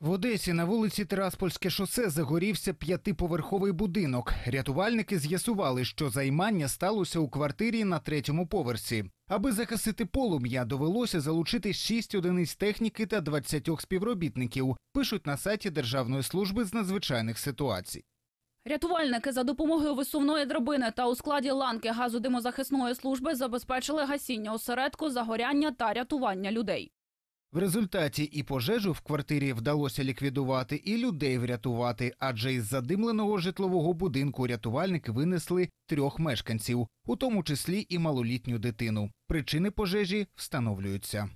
В Одесі на вулиці Тераспольське шосе загорівся п'ятиповерховий будинок. Рятувальники з'ясували, що займання сталося у квартирі на третьому поверсі. Аби захистити полум'я, довелося залучити шість одиниць техніки та двадцятьох співробітників. Пишуть на сайті Державної служби з надзвичайних ситуацій. Рятувальники за допомогою висувної драбини та у складі ланки газодимозахисної служби забезпечили гасіння осередку, загоряння та рятування людей. В результаті і пожежу в квартирі вдалося ліквідувати, і людей врятувати, адже із задимленого житлового будинку рятувальники винесли трьох мешканців, у тому числі і малолітню дитину. Причини пожежі встановлюються.